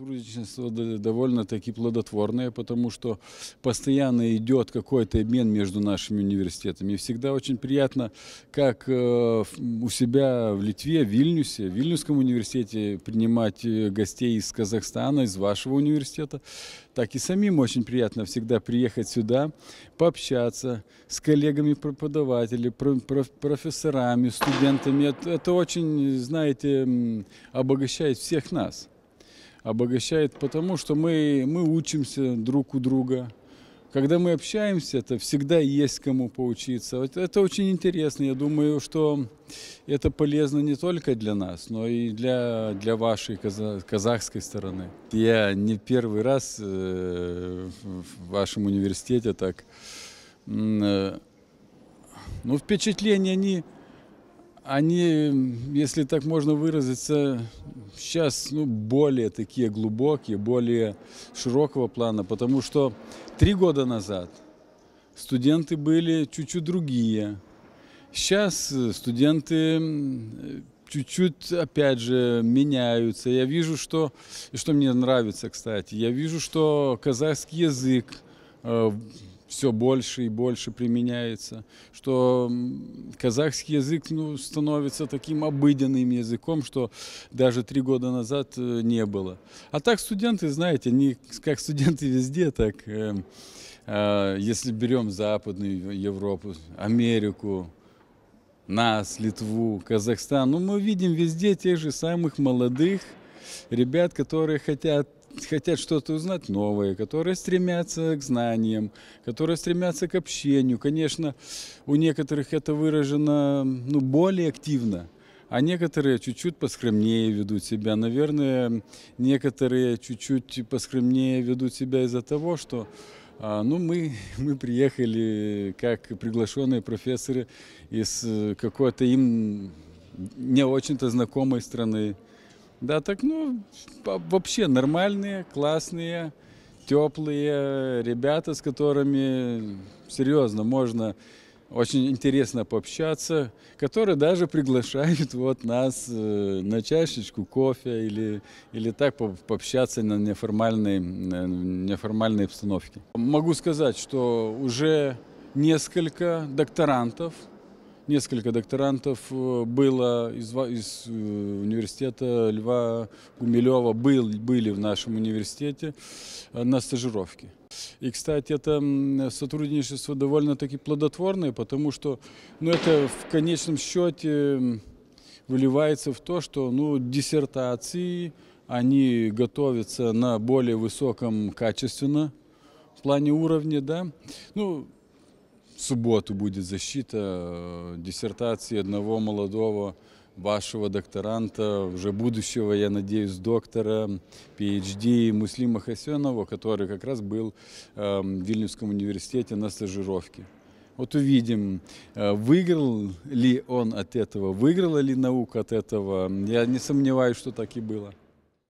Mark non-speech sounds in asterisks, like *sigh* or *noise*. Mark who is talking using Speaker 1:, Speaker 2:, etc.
Speaker 1: Сотрудничество довольно-таки плодотворное, потому что постоянно идет какой-то обмен между нашими университетами. И всегда очень приятно, как э, у себя в Литве, в Вильнюсе, в Вильнюсском университете принимать э, гостей из Казахстана, из вашего университета, так и самим очень приятно всегда приехать сюда, пообщаться с коллегами преподавателями, профессорами, студентами. Это очень, знаете, обогащает всех нас обогащает, потому что мы, мы учимся друг у друга. Когда мы общаемся, это всегда есть кому поучиться. Это очень интересно. Я думаю, что это полезно не только для нас, но и для, для вашей казахской стороны. Я не первый раз э, в вашем университете так... Э, ну, впечатления они... Не они, если так можно выразиться, сейчас ну, более такие глубокие, более широкого плана, потому что три года назад студенты были чуть-чуть другие. Сейчас э, студенты чуть-чуть, опять же, меняются. Я вижу, что, что мне нравится, кстати, я вижу, что казахский язык э, все больше и больше применяется, что казахский язык ну, становится таким обыденным языком, что даже три года назад э, не было. А так студенты, знаете, они как студенты везде, так э, э, если берем Западную Европу, Америку, нас, Литву, Казахстан, ну мы видим везде тех же самых молодых ребят, которые хотят хотят что-то узнать новое, которые стремятся к знаниям, которые стремятся к общению. Конечно, у некоторых это выражено ну, более активно, а некоторые чуть-чуть поскромнее ведут себя. Наверное, некоторые чуть-чуть поскромнее ведут себя из-за того, что а, ну, мы, *laughs* мы приехали как приглашенные профессоры из э, какой-то им не очень-то знакомой страны. Да, так, ну, вообще нормальные, классные, теплые ребята, с которыми серьезно можно очень интересно пообщаться, которые даже приглашают вот нас э, на чашечку кофе или, или так пообщаться на неформальной, неформальной обстановке. Могу сказать, что уже несколько докторантов – Несколько докторантов э, было из, из э, университета Льва Гумилева, был, были в нашем университете э, на стажировке. И, кстати, это сотрудничество довольно-таки плодотворное, потому что ну, это в конечном счете выливается в то, что ну, диссертации, они готовятся на более высоком качественно в плане уровня, да. Ну, субботу будет защита э, диссертации одного молодого вашего докторанта, уже будущего, я надеюсь, доктора, PhD Муслима Хасенова, который как раз был эм, в Вильнюсском университете на стажировке. Вот увидим, э, выиграл ли он от этого, выиграла ли наука от этого. Я не сомневаюсь, что так и было.